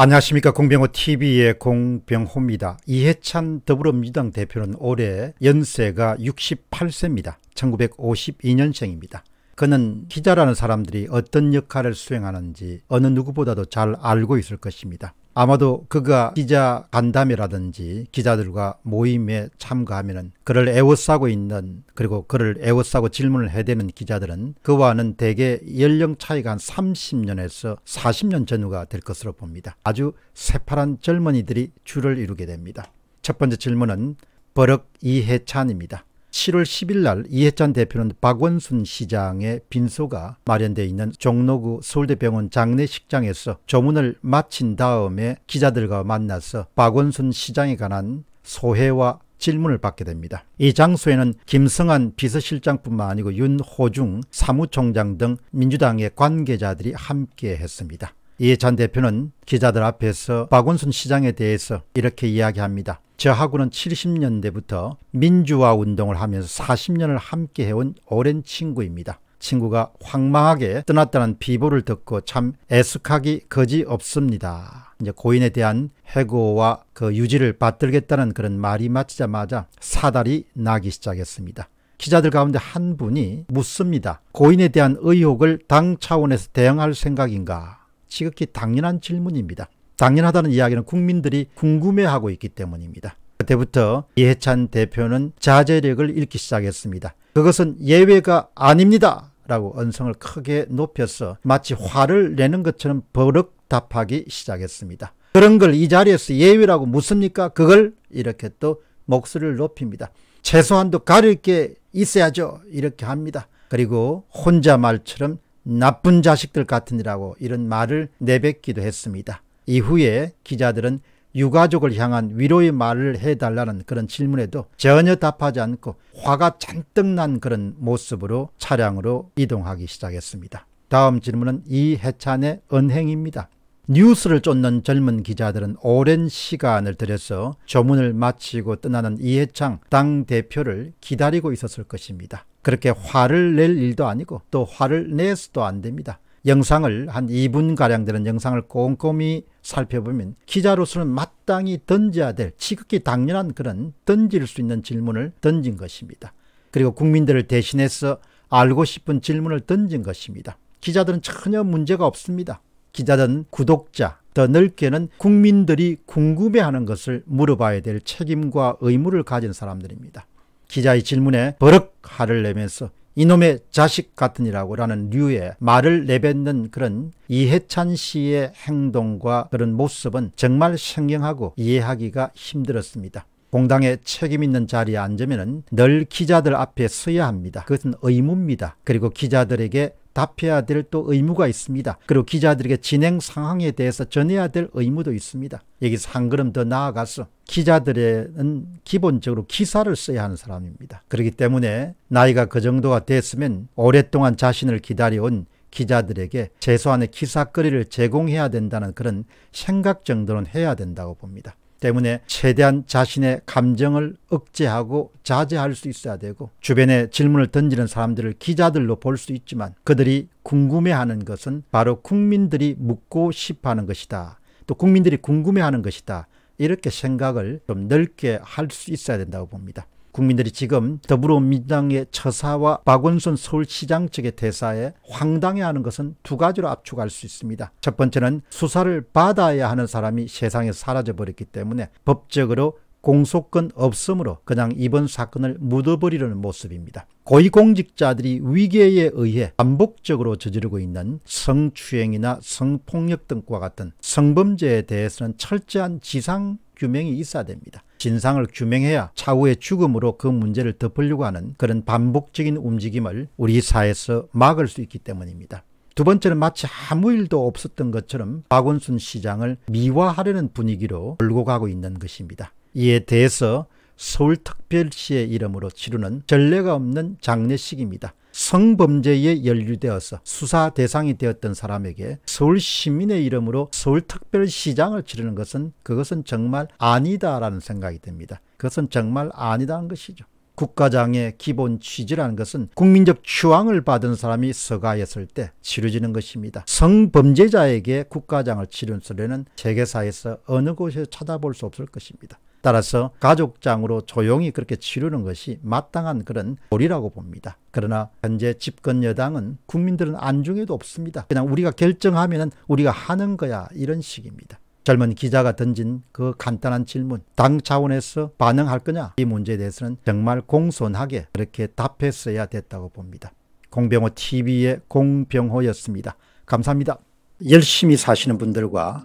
안녕하십니까 공병호TV의 공병호입니다. 이해찬 더불어민주당 대표는 올해 연세가 68세입니다. 1952년생입니다. 그는 기자라는 사람들이 어떤 역할을 수행하는지 어느 누구보다도 잘 알고 있을 것입니다. 아마도 그가 기자 간담회라든지 기자들과 모임에 참가하면 그를 애워싸고 있는 그리고 그를 애워싸고 질문을 해대는 기자들은 그와는 대개 연령 차이가 한 30년에서 40년 전후가 될 것으로 봅니다. 아주 새파란 젊은이들이 줄을 이루게 됩니다. 첫 번째 질문은 버럭 이해찬입니다. 7월 10일 날 이해찬 대표는 박원순 시장의 빈소가 마련되어 있는 종로구 서울대병원 장례식장에서 조문을 마친 다음에 기자들과 만나서 박원순 시장에 관한 소회와 질문을 받게 됩니다. 이 장소에는 김성한 비서실장뿐만 아니고 윤호중 사무총장 등 민주당의 관계자들이 함께 했습니다. 이전 대표는 기자들 앞에서 박원순 시장에 대해서 이렇게 이야기합니다. 저하고는 70년대부터 민주화 운동을 하면서 40년을 함께 해온 오랜 친구입니다. 친구가 황망하게 떠났다는 비보를 듣고 참 애석하기 거지 없습니다. 이제 고인에 대한 해고와 그 유지를 받들겠다는 그런 말이 맞자마자 사달이 나기 시작했습니다. 기자들 가운데 한 분이 묻습니다. 고인에 대한 의혹을 당 차원에서 대응할 생각인가? 지극히 당연한 질문입니다. 당연하다는 이야기는 국민들이 궁금해하고 있기 때문입니다. 그때부터 이해찬 대표는 자제력을 잃기 시작했습니다. 그것은 예외가 아닙니다. 라고 언성을 크게 높여서 마치 화를 내는 것처럼 버럭 답하기 시작했습니다. 그런 걸 이 자리에서 예외라고 묻습니까? 그걸 이렇게 또 목소리를 높입니다. 최소한도 가릴 게 있어야죠. 이렇게 합니다. 그리고 혼자 말처럼 나쁜 자식들 같으니라고 이런 말을 내뱉기도 했습니다. 이후에 기자들은 유가족을 향한 위로의 말을 해달라는 그런 질문에도 전혀 답하지 않고 화가 잔뜩 난 그런 모습으로 차량으로 이동하기 시작했습니다. 다음 질문은 이해찬의 은행입니다. 뉴스를 쫓는 젊은 기자들은 오랜 시간을 들여서 조문을 마치고 떠나는 이해창 당대표를 기다리고 있었을 것입니다. 그렇게 화를 낼 일도 아니고 또 화를 내서도 안 됩니다. 영상을 한 2분가량 되는 영상을 꼼꼼히 살펴보면 기자로서는 마땅히 던져야 될 지극히 당연한 그런 던질 수 있는 질문을 던진 것입니다. 그리고 국민들을 대신해서 알고 싶은 질문을 던진 것입니다. 기자들은 전혀 문제가 없습니다. 기자든 구독자, 더 넓게는 국민들이 궁금해하는 것을 물어봐야 될 책임과 의무를 가진 사람들입니다. 기자의 질문에 버럭 화를 내면서 이놈의 자식 같으니라고 라는 류의 말을 내뱉는 그런 이해찬 씨의 행동과 그런 모습은 정말 생경하고 이해하기가 힘들었습니다. 공당에 책임 있는 자리에 앉으면 늘 기자들 앞에 서야 합니다. 그것은 의무입니다. 그리고 기자들에게 답해야 될 또 의무가 있습니다. 그리고 기자들에게 진행 상황에 대해서 전해야 될 의무도 있습니다. 여기서 한 걸음 더 나아가서 기자들은 기본적으로 기사를 써야 하는 사람입니다. 그렇기 때문에 나이가 그 정도가 됐으면 오랫동안 자신을 기다려온 기자들에게 최소한의 기사거리를 제공해야 된다는 그런 생각 정도는 해야 된다고 봅니다. 때문에 최대한 자신의 감정을 억제하고 자제할 수 있어야 되고 주변에 질문을 던지는 사람들을 기자들로 볼 수 있지만 그들이 궁금해하는 것은 바로 국민들이 묻고 싶어하는 것이다. 또 국민들이 궁금해하는 것이다. 이렇게 생각을 좀 넓게 할 수 있어야 된다고 봅니다. 국민들이 지금 더불어민주당의 처사와 박원순 서울시장 측의 대사에 황당해하는 것은 두 가지로 압축할 수 있습니다. 첫 번째는 수사를 받아야 하는 사람이 세상에 사라져버렸기 때문에 법적으로 공소권 없음으로 그냥 이번 사건을 묻어버리려는 모습입니다. 고위공직자들이 위계에 의해 반복적으로 저지르고 있는 성추행이나 성폭력 등과 같은 성범죄에 대해서는 철저한 지상 규명이 있어야 됩니다. 진상을 규명해야 차후의 죽음으로 그 문제를 덮으려고 하는 그런 반복적인 움직임을 우리 사회에서 막을 수 있기 때문입니다. 두 번째는 마치 아무 일도 없었던 것처럼 박원순 시장을 미화하려는 분위기로 몰고 가고 있는 것입니다. 이에 대해서 서울특별시의 이름으로 치르는 전례가 없는 장례식입니다. 성범죄에 연루되어서 수사 대상이 되었던 사람에게 서울 시민의 이름으로 서울특별시장을 치르는 것은 그것은 정말 아니다라는 생각이 듭니다. 그것은 정말 아니다는 것이죠. 국가장의 기본 취지라는 것은 국민적 추앙을 받은 사람이 서가했을 때 치러지는 것입니다. 성범죄자에게 국가장을 치른 소리는 세계사에서 어느 곳에 찾아볼 수 없을 것입니다. 따라서 가족장으로 조용히 그렇게 치르는 것이 마땅한 그런 도리라고 봅니다. 그러나 현재 집권 여당은 국민들은 안중에도 없습니다. 그냥 우리가 결정하면 우리가 하는 거야 이런 식입니다. 젊은 기자가 던진 그 간단한 질문 당 차원에서 반응할 거냐 이 문제에 대해서는 정말 공손하게 그렇게 답했어야 됐다고 봅니다. 공병호 TV의 공병호였습니다. 감사합니다. 열심히 사시는 분들과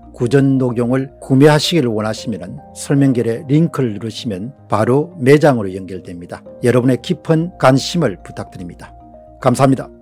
구전 녹용을 구매하시길 원하시면 설명글에 링크를 누르시면 바로 매장으로 연결됩니다. 여러분의 깊은 관심을 부탁드립니다. 감사합니다.